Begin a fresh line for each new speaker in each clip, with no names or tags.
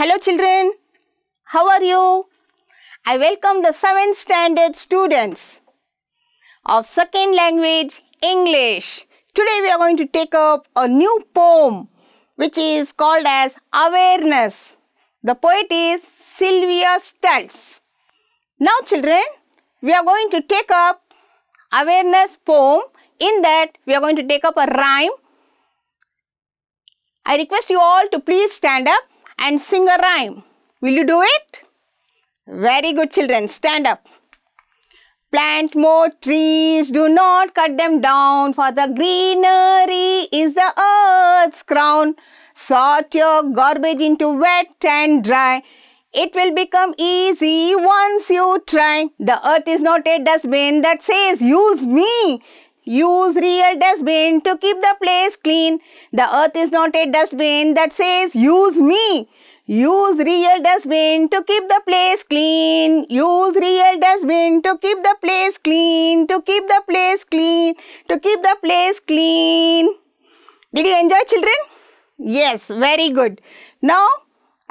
Hello children, how are you? I welcome the 7th standard students of second language English. Today we are going to take up a new poem which is called as Awareness. The poet is Sylvia Stultz. Now children, we are going to take up Awareness poem. In that, we are going to take up a rhyme. I request you all to please stand up and sing a rhyme. Will you do it? Very good children, stand up. Plant more trees, do not cut them down, for the greenery is the earth's crown. Sort your garbage into wet and dry. It will become easy once you try. The earth is not a dustbin that says, use me. Use real dustbin to keep the place clean. The earth is not a dustbin that says, use me. Use real dustbin to keep the place clean. Use real dustbin to keep the place clean. To keep the place clean. To keep the place clean. Did you enjoy children? Yes, very good. Now,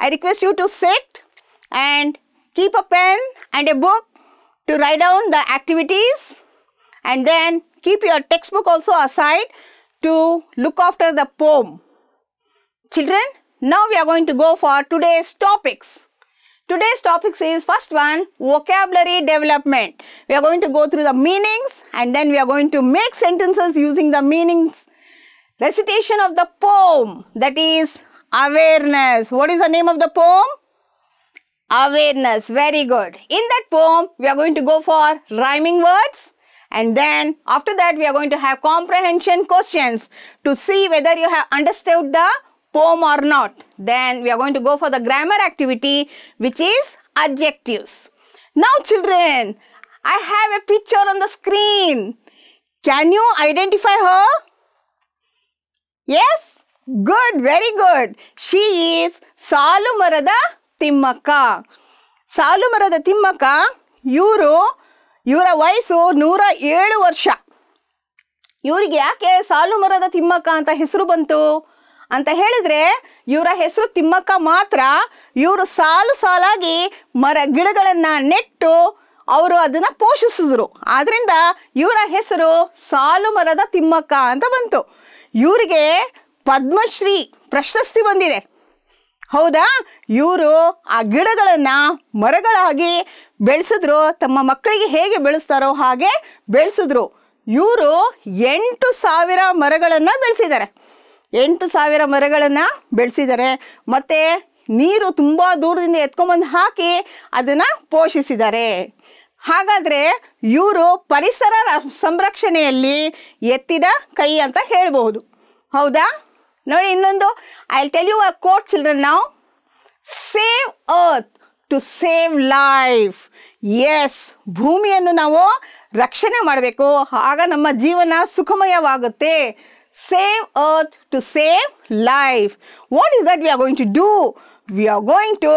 I request you to sit and keep a pen and a book to write down the activities and then keep your textbook also aside to look after the poem. Children, now we are going to go for today's topics. Today's topics is first one vocabulary development. We are going to go through the meanings and then we are going to make sentences using the meanings. Recitation of the poem that is awareness. What is the name of the poem? Awareness. Very good. In that poem, we are going to go for rhyming words and then after that, we are going to have comprehension questions to see whether you have understood the poem or not. Then we are going to go for the grammar activity, which is adjectives. Now children, I have a picture on the screen. Can you identify her? Yes? Good, very good. She is Salumarada Timmaka. Salumarada Timmaka, you ಇವರು ಇವರ ವಯಸ್ಸು ನೂರ ಏಳು ವರ್ಷ ಇವರಿಗೆ ಯಾಕೆ ಸಾಲು ಮರದ ತಿಮ್ಮಕ್ಕ ಅಂತ ಹೆಸರು ಬಂತು ಅಂತ ಹೇಳಿದ್ರೆ ಇವರ ಹೆಸರು ತಿಮ್ಮಕ್ಕ ಮಾತ್ರ ಇವರು ಸಾಲು ಸಾಲಾಗಿ ಮರ ಗಿಡಗಳನ್ನು ನೆಟ್ಟು ಅವರು ಅದನ್ನ ಪೋಷಿಸಿದ್ರು ಆದ್ರಿಂದ ಇವರ ಹೆಸರು ಸಾಲು ಮರದ ತಿಮ್ಮಕ್ಕ ಅಂತ ಬಂತು ಇವರಿಗೆ ಪದ್ಮಶ್ರೀ ಪ್ರಶಸ್ತಿ ಬಂದಿದೆ ಹೌದಾ ಇವರು ಆ ಗಿಡಗಳನ್ನು ಮರಗಳಾಗಿ ಬೆಳೆಸಿದ್ರು ತಮ್ಮ ಮಕ್ಕಳಿಗೆ ಹೇಗೆ ಬೆಳೆಸ್ತಾರೋ ಹಾಗೆ ಬೆಳೆಸಿದ್ರು ಇವರು ಎಂಟು ಸಾವಿರ ಮರಗಳನ್ನು ಬೆಳೆಸಿದ್ದಾರೆ ಎಂಟು ಸಾವಿರ ಮರಗಳನ್ನು ಬೆಳೆಸಿದ್ದಾರೆ ಮತ್ತು ನೀರು ತುಂಬ ದೂರದಿಂದ ಎತ್ಕೊಂಬಂದು ಹಾಕಿ ಅದನ್ನು ಪೋಷಿಸಿದ್ದಾರೆ ಹಾಗಾದರೆ ಇವರು ಪರಿಸರ ಸಂರಕ್ಷಣೆಯಲ್ಲಿ ಎತ್ತಿದ ಕೈ ಅಂತ ಹೇಳಬಹುದು ಹೌದಾ ನೋಡಿ ಇನ್ನೊಂದು I tell you a quote children ನಾವು save earth to save life yes ಭೂಮಿಯನ್ನು ನಾವು ರಕ್ಷಣೆ ಮಾಡಬೇಕು ಆಗ ನಮ್ಮ ಜೀವನ ಸುಖಮಯವಾಗುತ್ತೆ save earth to save life what is that we are going to do we are going to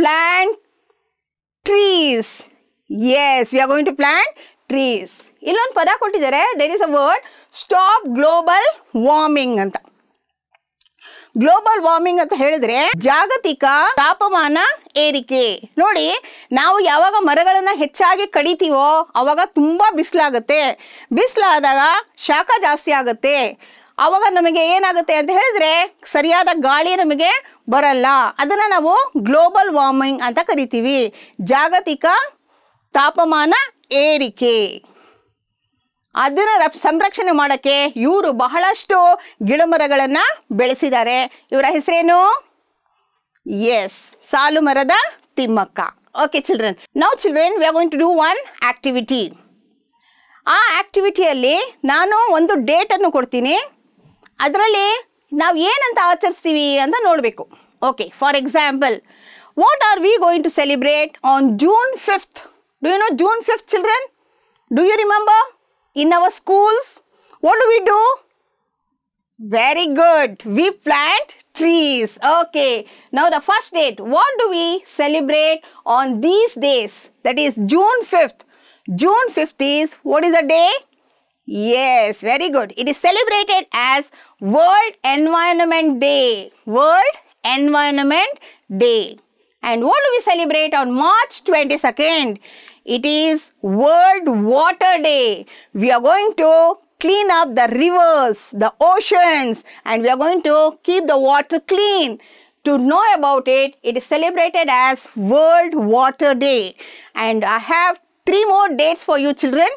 plant trees yes we are going to plant trees ಇಲ್ಲೊಂದು ಪದ ಕೊಟ್ಟಿದ್ದಾರೆ there is a word stop global warming ಅಂತ global warming ಅಂತ ಹೇಳಿದ್ರೆ ಜಾಗತಿಕ ತಾಪಮಾನ ಏರಿಕೆ ನೋಡಿ ನಾವು ಯಾವಾಗ ಮರಗಳನ್ನ ಹೆಚ್ಚಾಗಿ ಕಡಿತೀವೋ ಅವಾಗ ತುಂಬಾ ಬಿಸಿಲಾಗುತ್ತೆ ಬಿಸಿಲಾದಾಗ ಶಾಖ ಜಾಸ್ತಿ ಆಗುತ್ತೆ ಅವಾಗ ನಮಗೆ ಏನಾಗುತ್ತೆ ಅಂತ ಹೇಳಿದ್ರೆ ಸರಿಯಾದ ಗಾಳಿ ನಮಗೆ ಬರಲ್ಲ ಅದನ್ನ ನಾವು ಗ್ಲೋಬಲ್ ವಾರ್ಮಿಂಗ್ ಅಂತ ಕರಿತೀವಿ ಜಾಗತಿಕ ತಾಪಮಾನ ಏರಿಕೆ ಅದನ್ನ ಸಂರಕ್ಷಣೆ ಮಾಡೋಕ್ಕೆ ಇವರು ಬಹಳಷ್ಟು ಗಿಡಮರಗಳನ್ನು ಬೆಳೆಸಿದ್ದಾರೆ ಇವರ ಹೆಸರೇನು ಎಸ್ ಸಾಲು ಮರದ Thimmakka okay children now children we are going to do one activity ಆ ಆ್ಯಕ್ಟಿವಿಟಿಯಲ್ಲಿ ನಾನು ಒಂದು ಡೇಟನ್ನು ಕೊಡ್ತೀನಿ ಅದರಲ್ಲಿ ನಾವು ಏನಂತ ಆಚರಿಸ್ತೀವಿ ಅಂತ ನೋಡಬೇಕು okay for example what are we going to celebrate on June fifth do you know June fifth children do you remember in our schools, what do we do? Very good. We plant trees. Okay. Now the first date, what do we celebrate on these days? That is June 5th. June 5th is, what is the day? Yes, very good. It is celebrated as World Environment Day. World Environment Day. And what do we celebrate on March 22nd? It is World Water Day. We are going to clean up the rivers, the oceans, and we are going to keep the water clean. To know about it, it is celebrated as World Water Day. And I have three more dates for you children.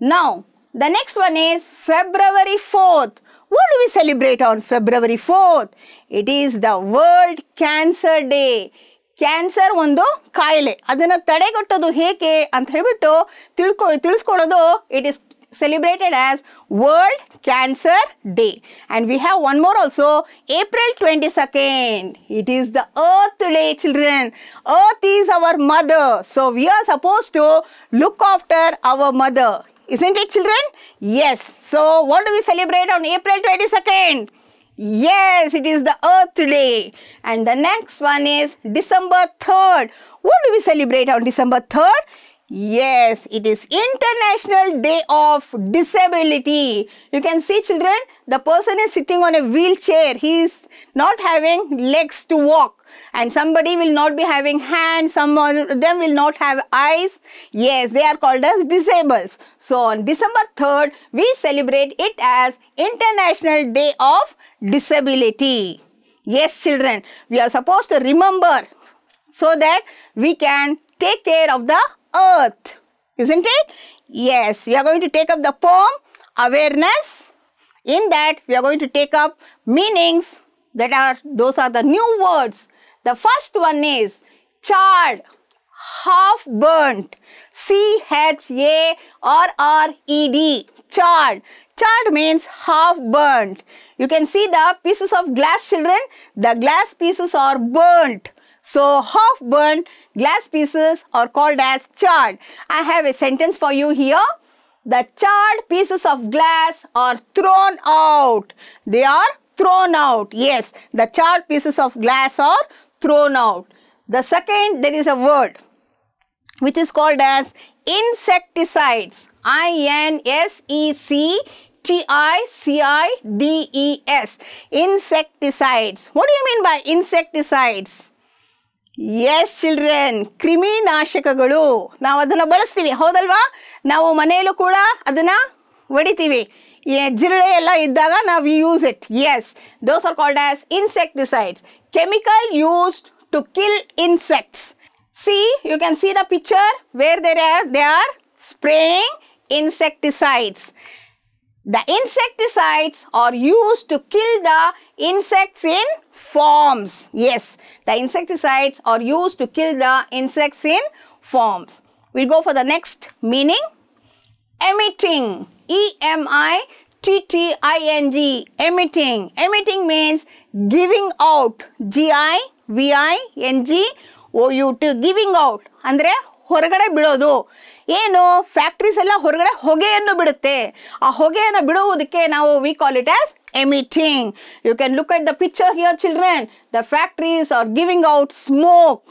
Now, the next one is February 4th. What do we celebrate on February 4th? It is the World Cancer Day. Cancer ಒಂದು ಕಾಯಿಲೆ ಅದನ್ನು ತಡೆಗಟ್ಟೋದು ಹೇಗೆ ಅಂತ ಹೇಳಿಬಿಟ್ಟು ತಿಳ್ಕೊ ತಿಳಿಸ್ಕೊಡೋದು it is celebrated as World Cancer Day and we have one more also April twenty second it is the Earth Day children earth is our mother so we are suppose to look after our mother isn't it children yes so what do we celebrate on april 22nd Yes, it is the Earth Day. And the next one is December 3rd. What do we celebrate on December 3rd? Yes, it is International Day of Disability. You can see children, the person is sitting on a wheelchair. He is not having legs to walk. And somebody will not be having hands, some of them will not have eyes. Yes, they are called as disabled. So on December 3rd, we celebrate it as International Day of disability. Yes, children, we are supposed to remember so that we can take care of the earth. Isn't it? Yes, we are going to take up the poem Awareness. In that, we are going to take up meanings that are, those are the new words. The first one is charred, half burnt, C-H-A-R-R-E-D, charred. Charred means half burnt. You can see the pieces of glass children. The glass pieces are burnt. So half burnt glass pieces are called as charred. I have a sentence for you here. The charred pieces of glass are thrown out. They are thrown out. Yes, the charred pieces of glass are thrown out. The second, there is a word which is called as insecticides. I N S E C I-N-S-E-C-T-I-C-I-D-E-S, insecticides. What do you mean by insecticides? Yes, children, krimi nashakagalu. Now, adhuna balasthivi. How dalva? Now, manelu kuda adhuna vaditivi. Jirale yella iddaga, now we use it. Yes, those are called as insecticides. Chemical used to kill insects. See, you can see the picture where they are, they are spraying Insecticides. The insecticides are used to kill the insects in forms. Yes, the insecticides are used to kill the insects in forms. We'll go for the next meaning. Emitting, E-M-I-T-T-I-N-G, emitting. Emitting means giving out, G-I-V-I-N-G, O-U-T, Andre, out. ಅಂದರೆ ಹೊರಗಡೆ ಬಿಡೋದು ಏನು factories ಎಲ್ಲ ಹೊರಗಡೆ ಹೊಗೆಯನ್ನು ಬಿಡುತ್ತೆ ಆ ಹೊಗೆಯನ್ನು ಬಿಡುವುದಕ್ಕೆ ನಾವು we call it as emitting you can look at the picture here children the factories are giving out smoke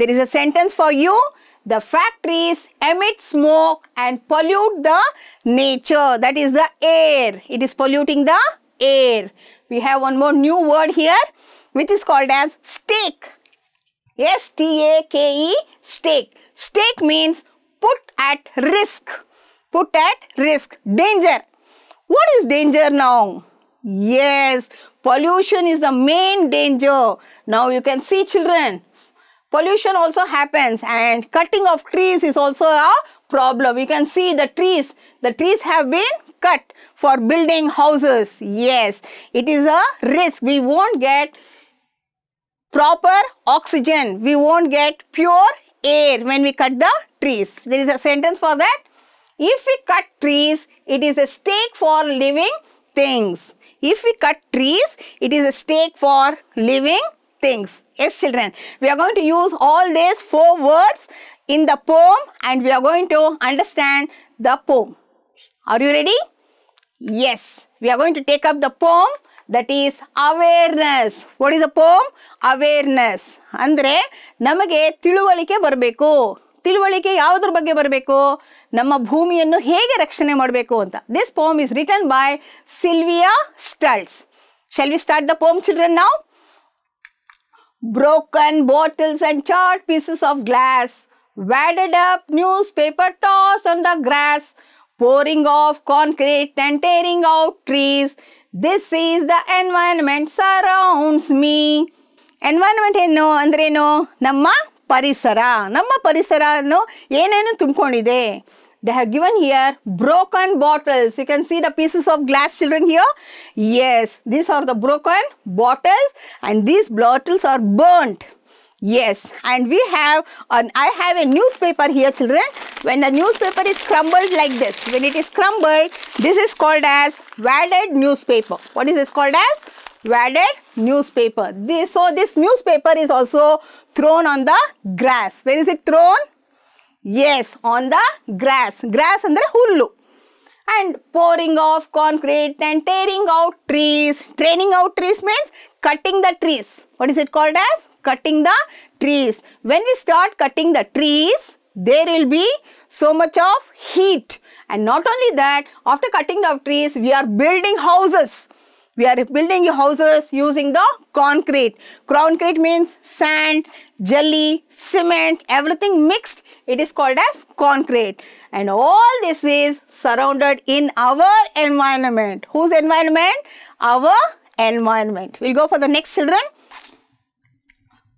there is a sentence for you the factories emit smoke and pollute the nature that is the air it is polluting the air we have one more new word here which is called as stake s t a k e stake stake means put at risk. Put at risk. Danger. What is danger now? Yes, pollution is the main danger. Now you can see children. Pollution also happens and cutting of trees is also a problem. You can see the trees. The trees have been cut for building houses. Yes, it is a risk. We won't get proper oxygen. We won't get pure air when we cut the trees. There is a sentence for that. If we cut trees, it is a stake for living things. If we cut trees, it is a stake for living things. Yes, children. We are going to use all these four words in the poem and we are going to understand the poem. Are you ready? Yes. We are going to take up the poem that is awareness what is a poem awareness ಅಂದರೆ ನಮಗೆ ತಿಳುವಳಿಕೆ ಬರಬೇಕು ತಿಳುವಳಿಕೆ ಯಾವುದ್ರ ಬಗ್ಗೆ ಬರಬೇಕು ನಮ್ಮ ಭೂಮಿಯನ್ನು ಹೇಗೆ ರಕ್ಷಣೆ ಮಾಡಬೇಕು ಅಂತ this poem is written by Sylvia Stults shall we start the poem children ನಾವು broken bottles and chart pieces of glass wadded up newspaper tossed on the grass pouring of concrete and tearing out trees This is this Environment, the environment no. Me environment namma parisara, ನಮ್ಮ ಪರಿಸರ ನಮ್ಮ ಪರಿಸರನು ಏನೇನು de. they have given here broken bottles you can see the pieces of glass children here yes these are the broken bottles and these bottles are burnt Yes, and we have, an, I have a newspaper here children. When the newspaper is crumbled like this, when it is crumbled, this is called as wadded newspaper. What is this called as? Wadded newspaper. This, so this newspaper is also thrown on the grass. Where is it thrown? Yes, on the grass. Grass under hullu. And pouring off concrete and tearing out trees. Training out trees means cutting the trees. What is it called as? cutting the trees. When we start cutting the trees, there will be so much of heat. And not only that, after cutting the trees, we are building houses. We are building houses using the concrete. Concrete means sand, jelly, cement, everything mixed. It is called as concrete. And all this is surrounded in our environment. Whose environment? Our environment. We'll go for the next children.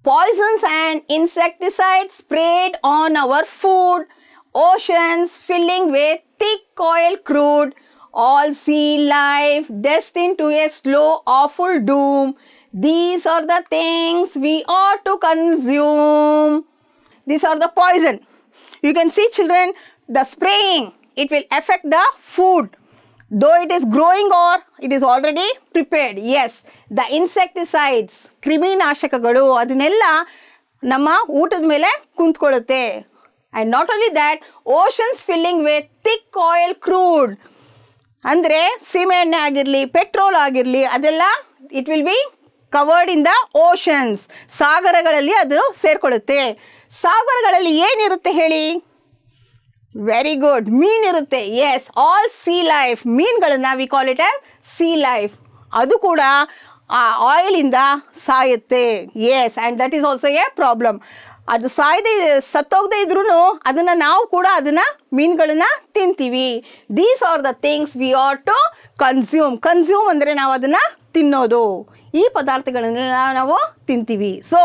Poisons and insecticides sprayed on our food, oceans filling with thick oil crude, all sea life destined to a slow awful doom. These are the things we ought to consume. These are the poison. You can see children, the spraying, it will affect the food. though it is growing or it is already prepared. Yes, the insecticides, ಕ್ರಿಮಿನಾಶಕಗಳು ಅದನ್ನೆಲ್ಲ ನಮ್ಮ ಊಟದ ಮೇಲೆ ಕುಂತ್ಕೊಳ್ಳುತ್ತೆ and not only that oceans filling with thick oil crude ಅಂದರೆ ಸೀಮೆಎಣ್ಣೆ ಆಗಿರಲಿ petrol ಆಗಿರಲಿ ಅದೆಲ್ಲ it will be covered in the oceans ಸಾಗರಗಳಲ್ಲಿ ಅದು ಸೇರಿಕೊಳ್ಳುತ್ತೆ ಸಾಗರಗಳಲ್ಲಿ ಏನಿರುತ್ತೆ ಹೇಳಿ ವೆರಿ ಗುಡ್ ಮೀನ್ ಇರುತ್ತೆ ಎಸ್ ಆಲ್ ಸೀ ಲೈಫ್ ಮೀನ್ಗಳನ್ನು we call it as sea life ಅದು ಕೂಡ ಆ ಆಯಿಲಿಂದ ಸಾಯುತ್ತೆ yes and that is also a problem ಅದು ಸಾಯದೆ ಸತ್ತೋಗದೆ ಇದ್ರೂ ಅದನ್ನು ನಾವು ಕೂಡ ಅದನ್ನು ಮೀನುಗಳನ್ನ ತಿಂತೀವಿ these are the things we are to consume consume ಅಂದರೆ ನಾವು ಅದನ್ನು ತಿನ್ನೋದು ಈ ಪದಾರ್ಥಗಳನ್ನೆಲ್ಲ ನಾವು ತಿಂತೀವಿ so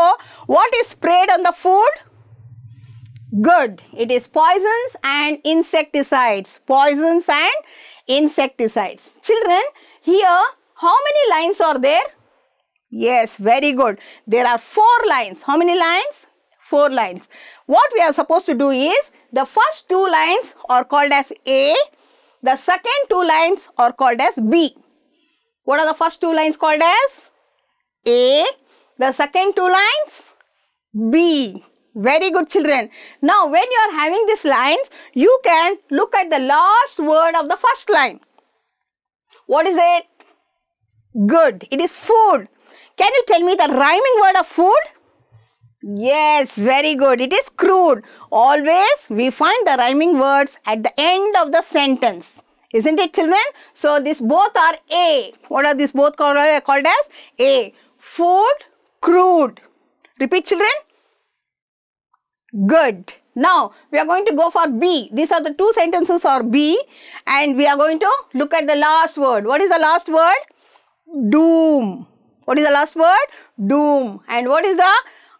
what is spread on the food Good. It is poisons and insecticides. Poisons and insecticides. Children, here how many lines are there? Yes, very good. There are four lines. How many lines? Four lines. What we are supposed to do is the first two lines are called as A. The second two lines are called as B. What are the first two lines called as? A. The second two lines? B. Very good children. Now when you are having these lines, you can look at the last word of the first line. What is it? Good. It is food. Can you tell me the rhyming word of food? Yes, very good. It is crude. Always we find the rhyming words at the end of the sentence. Isn't it children? So these both are A. What are these both called, called as? A. Food, crude. Repeat children. Good. Now, we are going to go for B. These are the two sentences or B and we are going to look at the last word. What is the last word? Doom. What is the last word? Doom. And what is the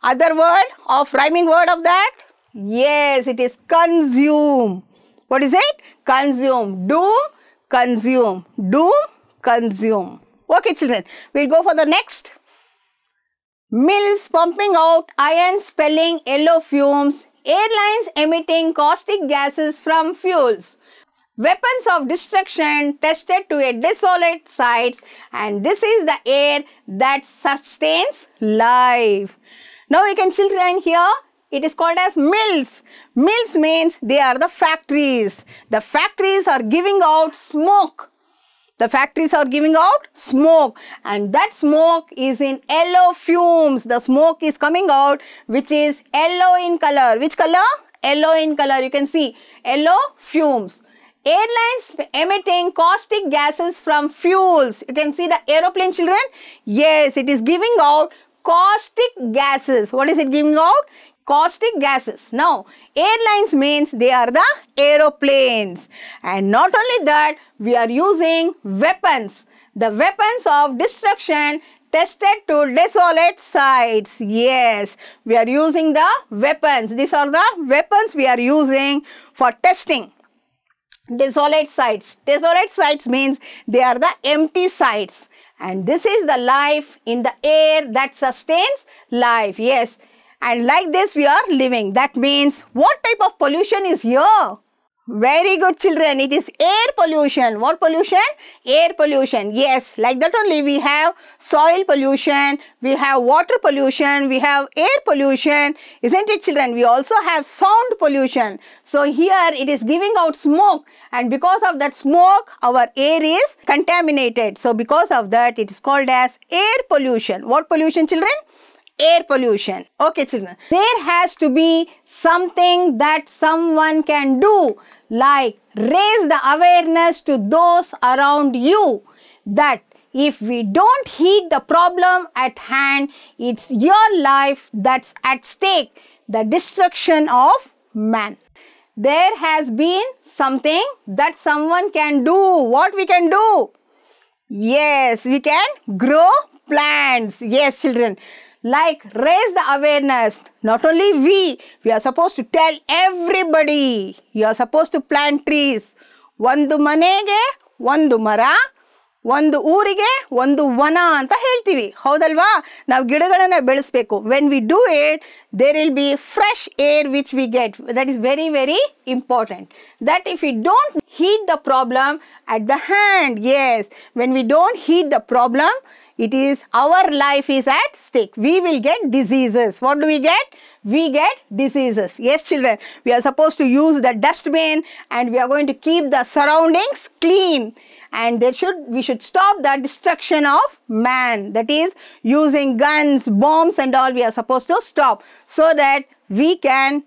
other word of rhyming word of that? Yes, it is consume. What is it? Consume. Doom, consume. Doom, consume. Okay, children. We'll go for the next Mills pumping out iron spelling yellow fumes, airlines emitting caustic gases from fuels, weapons of destruction tested to a desolate site, and this is the air that sustains life. Now you can children here it is called as mills. Mills means they are the factories. The factories are giving out smoke the factories are giving out smoke and that smoke is in yellow fumes. The smoke is coming out which is yellow in color. Which color? Yellow in color. You can see yellow fumes. Airlines emitting caustic gases from fuels. You can see the aeroplane children. Yes, it is giving out caustic gases. What is it giving out? caustic gases. Now, airlines means they are the aeroplanes. And not only that, we are using weapons. The weapons of destruction tested to desolate sites. Yes, we are using the weapons. These are the weapons we are using for testing. Desolate sites. Desolate sites means they are the empty sites. And this is the life in the air that sustains life. Yes, and like this we are living. That means what type of pollution is here? Very good children, it is air pollution. What pollution? Air pollution. Yes, like that only we have soil pollution, we have water pollution, we have air pollution. Isn't it children? We also have sound pollution. So here it is giving out smoke and because of that smoke our air is contaminated. So because of that it is called as air pollution. What pollution children? air pollution. Okay children, there has to be something that someone can do like raise the awareness to those around you that if we don't heed the problem at hand, it's your life that's at stake, the destruction of man. There has been something that someone can do. What we can do? Yes, we can grow plants. Yes, children like raise the awareness. Not only we, we are supposed to tell everybody. You are supposed to plant trees. ಒಂದು ಮನೆಗೆ ಒಂದು ಮರ ಒಂದು ಊರಿಗೆ ಒಂದು ವನ ಅಂತ ಹೇಳ್ತೀವಿ ಹೌದಲ್ವಾ ನಾವು ಗಿಡಗಳನ್ನು ಬೆಳೆಸಬೇಕು when we do it there will be fresh air which we get that is very very important that if you don't hit the problem at the hand yes when we don't hit the problem it is our life is at stake. We will get diseases. What do we get? We get diseases. Yes, children, we are supposed to use the dustbin and we are going to keep the surroundings clean and there should we should stop the destruction of man that is using guns bombs and all we are supposed to stop so that we can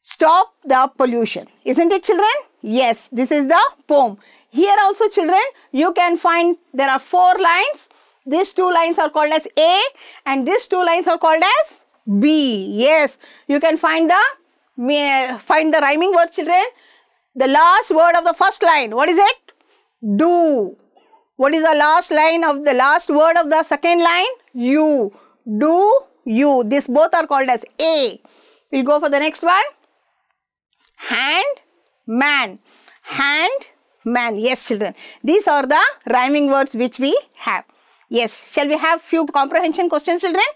stop the pollution isn't it children yes this is the poem here also children you can find there are four lines these two lines are called as A and these two lines are called as B. Yes, you can find the find the rhyming word children. The last word of the first line, what is it? Do. What is the last line of the last word of the second line? You. Do, you. These both are called as A. We'll go for the next one. Hand, man. Hand, man. Yes, children. These are the rhyming words which we have. Yes. Shall we have few comprehension questions children?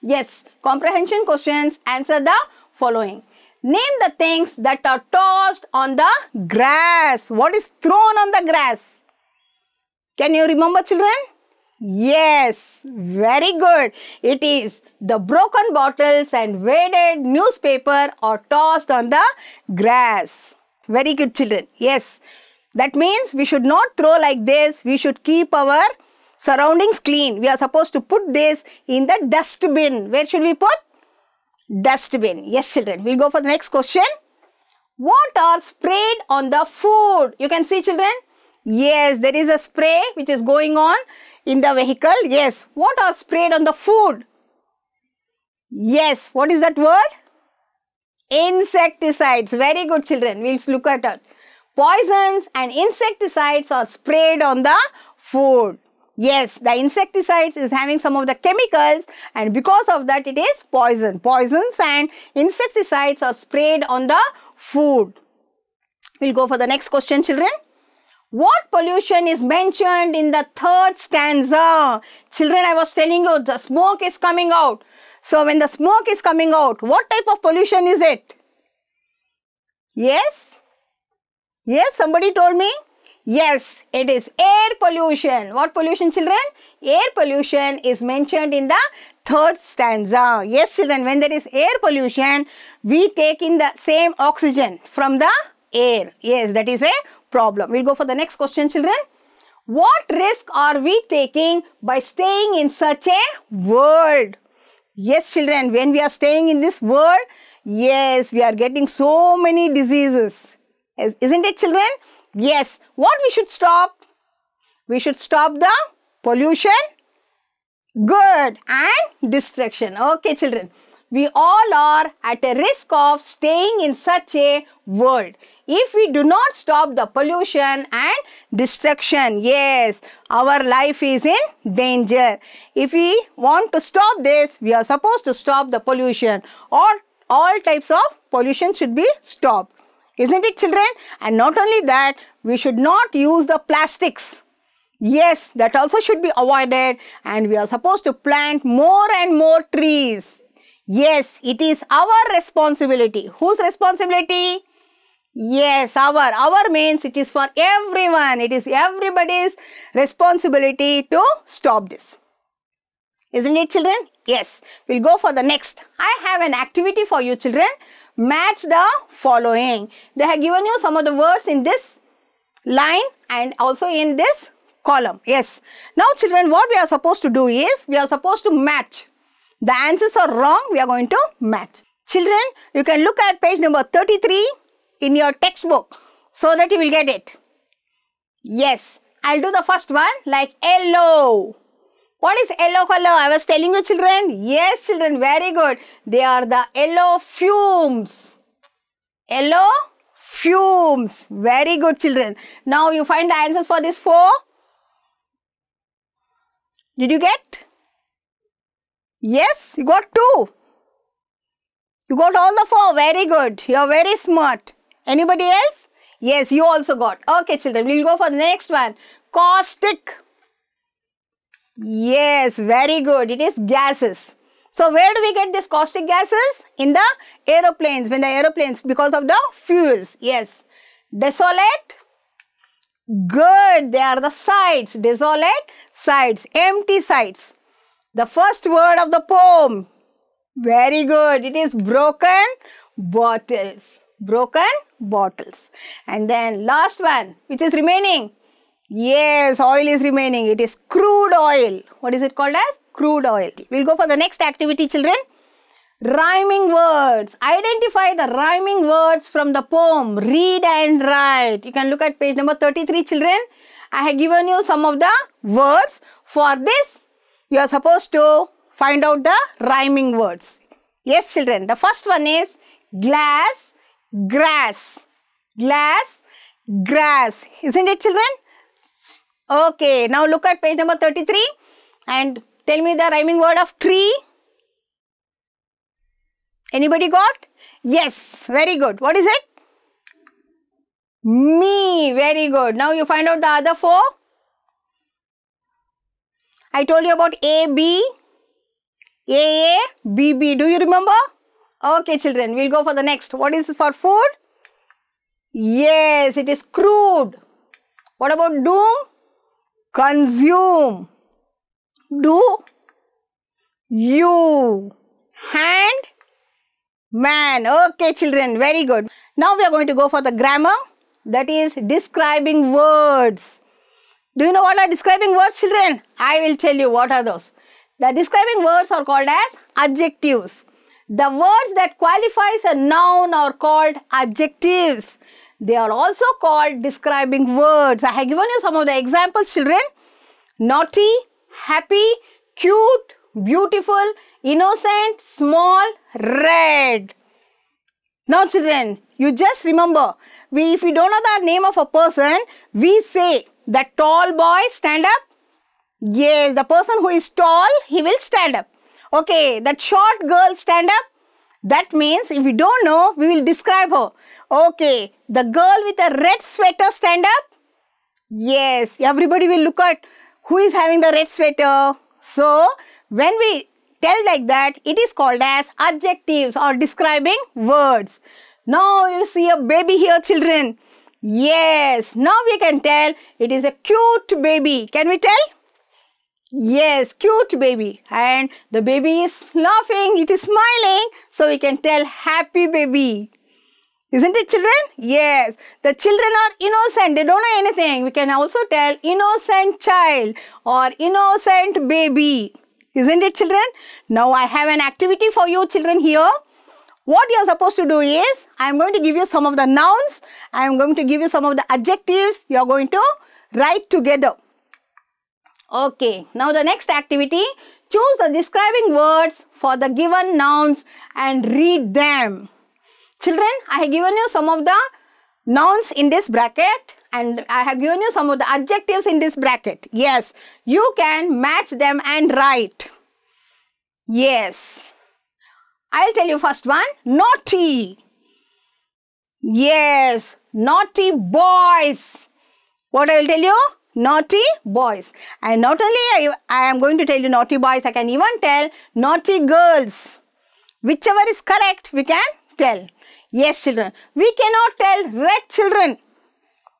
Yes. Comprehension questions answer the following. Name the things that are tossed on the grass. What is thrown on the grass? Can you remember children? Yes, very good. It is the broken bottles and weighted newspaper are tossed on the grass. Very good children. Yes, that means we should not throw like this. We should keep our surroundings clean. We are supposed to put this in the dustbin. Where should we put? Dustbin. Yes, children. We'll go for the next question. What are sprayed on the food? You can see, children. Yes, there is a spray which is going on in the vehicle. Yes. What are sprayed on the food? Yes. What is that word? Insecticides. Very good, children. We'll look at it. Poisons and insecticides are sprayed on the food. Yes, the insecticides is having some of the chemicals and because of that it is poison. Poisons and insecticides are sprayed on the food. We'll go for the next question children. What pollution is mentioned in the third stanza? Children, I was telling you the smoke is coming out. So when the smoke is coming out, what type of pollution is it? Yes? Yes, somebody told me? Yes, it is air pollution. What pollution, children? Air pollution is mentioned in the third stanza. Yes, children, when there is air pollution, we take in the same oxygen from the air. Yes, that is a problem. We'll go for the next question, children. What risk are we taking by staying in such a world? Yes, children, when we are staying in this world, yes, we are getting so many diseases. Isn't it, children? Yes, what we should stop? We should stop the pollution, good and destruction. Okay children, we all are at a risk of staying in such a world if we do not stop the pollution and destruction. Yes, our life is in danger. If we want to stop this, we are supposed to stop the pollution or all types of pollution should be stopped. Isn't it children? And not only that, we should not use the plastics. Yes, that also should be avoided and we are supposed to plant more and more trees. Yes, it is our responsibility. Whose responsibility? Yes, our. Our means it is for everyone. It is everybody's responsibility to stop this. Isn't it children? Yes. We'll go for the next. I have an activity for you children match the following. They have given you some of the words in this line and also in this column. Yes. Now children, what we are supposed to do is, we are supposed to match. The answers are wrong, we are going to match. Children, you can look at page number 33 in your textbook so that you will get it. Yes, I'll do the first one like yellow. What is yellow color? I was telling you children. Yes children, very good. They are the yellow fumes. Yellow fumes. Very good children. Now you find the answers for this four. Did you get? Yes, you got two. You got all the four. Very good. You are very smart. Anybody else? Yes, you also got. Okay children, we will go for the next one. Caustic. Yes, very good. It is gases. So where do we get these caustic gases? In the aeroplanes, when the aeroplanes, because of the fuels. Yes. Desolate. Good. They are the sites. Desolate sites. Empty sites. The first word of the poem. Very good. It is broken bottles. Broken bottles. And then last one, which is remaining. Yes, oil is remaining. It is crude oil. What is it called as? Crude oil. We'll go for the next activity, children. Rhyming words. Identify the rhyming words from the poem. Read and write. You can look at page number 33, children. I have given you some of the words. For this, you are supposed to find out the rhyming words. Yes, children. The first one is glass, grass. Glass, grass. Isn't it, children? Okay, now look at page number 33 and tell me the rhyming word of tree. Anybody got? Yes, very good. What is it? Me, very good. Now you find out the other four. I told you about A, B, A, A, B, B. Do you remember? Okay, children, we'll go for the next. What is for food? Yes, it is crude. What about doom? consume do you hand man okay children very good now we are going to go for the grammar that is describing words do you know what are describing words children i will tell you what are those the describing words are called as adjectives the words that qualifies a noun are called adjectives they are also called describing words. I have given you some of the examples children. Naughty, happy, cute, beautiful, innocent, small, red. Now children, you just remember, we, if we don't know the name of a person, we say the tall boy stand up. Yes, the person who is tall, he will stand up. Okay, that short girl stand up. That means if we don't know, we will describe her. Okay, the girl with a red sweater stand up. Yes, everybody will look at who is having the red sweater. So, when we tell like that, it is called as adjectives or describing words. Now you see a baby here children. Yes, now we can tell it is a cute baby. Can we tell? Yes, cute baby. And the baby is laughing, it is smiling. So we can tell happy baby. Isn't it children? Yes. The children are innocent. They don't know anything. We can also tell innocent child or innocent baby. Isn't it children? Now I have an activity for you children here. What you are supposed to do is, I am going to give you some of the nouns. I am going to give you some of the adjectives. You are going to write together. Okay. Now the next activity. Choose the describing words for the given nouns and read them. Children, I have given you some of the nouns in this bracket and I have given you some of the adjectives in this bracket. Yes, you can match them and write. Yes. I'll tell you first one, naughty. Yes, naughty boys. What I'll tell you? Naughty boys. And not only I, I am going to tell you naughty boys, I can even tell naughty girls. Whichever is correct, we can tell. Yes, children. We cannot tell red children.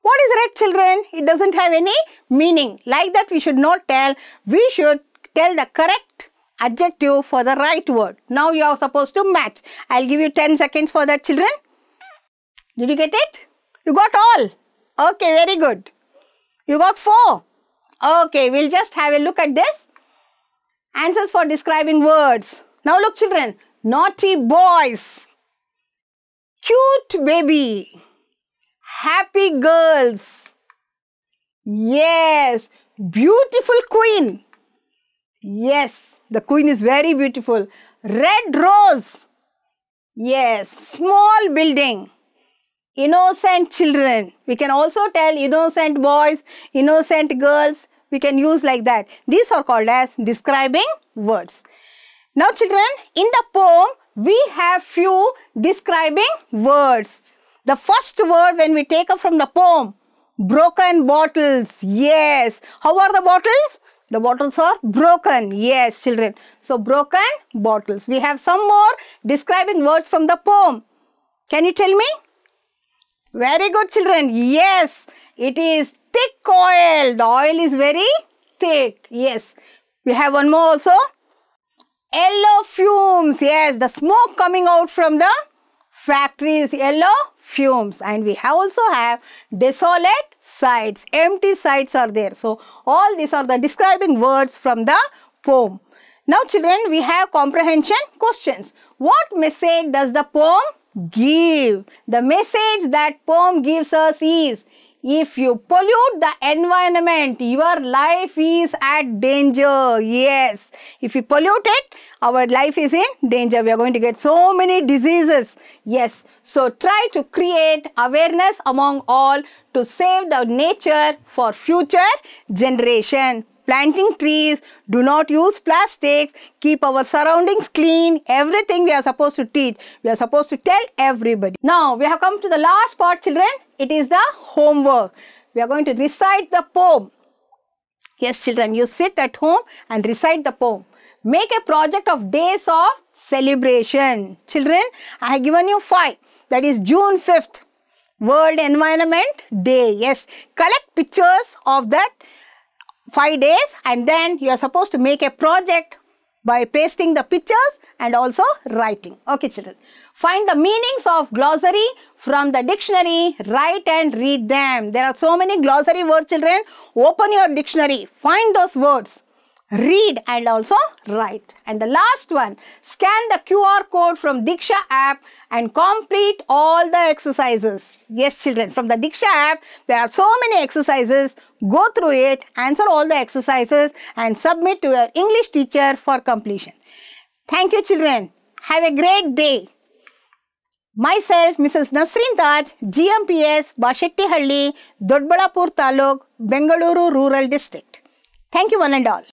What is red children? It doesn't have any meaning. Like that, we should not tell. We should tell the correct adjective for the right word. Now you are supposed to match. I'll give you 10 seconds for that, children. Did you get it? You got all. Okay, very good. You got four. Okay, we'll just have a look at this. Answers for describing words. Now look, children. Naughty boys. Cute baby. Happy girls. Yes. Beautiful queen. Yes. The queen is very beautiful. Red rose. Yes. Small building. Innocent children. We can also tell innocent boys, innocent girls. We can use like that. These are called as describing words. Now children, in the poem, we have few describing words. The first word when we take up from the poem, broken bottles, yes. How are the bottles? The bottles are broken, yes children. So broken bottles. We have some more describing words from the poem. Can you tell me? Very good children, yes. It is thick oil. The oil is very thick, yes. We have one more also, Yellow fumes, yes, the smoke coming out from the factories, yellow fumes. And we also have desolate sites, empty sites are there. So, all these are the describing words from the poem. Now children, we have comprehension questions. What message does the poem give? The message that poem gives us is if you pollute the environment, your life is at danger. Yes, if you pollute it, our life is in danger. We are going to get so many diseases. Yes, so try to create awareness among all to save the nature for future generation planting trees, do not use plastics, keep our surroundings clean, everything we are supposed to teach, we are supposed to tell everybody. Now, we have come to the last part children, it is the homework. We are going to recite the poem. Yes children, you sit at home and recite the poem. Make a project of days of celebration. Children, I have given you five. That is June 5th, World Environment Day. Yes, collect pictures of that five days and then you are supposed to make a project by pasting the pictures and also writing. Okay children. Find the meanings of glossary from the dictionary, write and read them. There are so many glossary words children. Open your dictionary, find those words, read and also write. And the last one, scan the QR code from Diksha app and complete all the exercises. Yes children, from the Diksha app, there are so many exercises Go through it, answer all the exercises and submit to your English teacher for completion. Thank you children. Have a great day. Myself, Mrs. Nasreen Taj, GMPS, Bashettihalli, Dodbalapur Taluk, Bengaluru Rural District. Thank you one and all.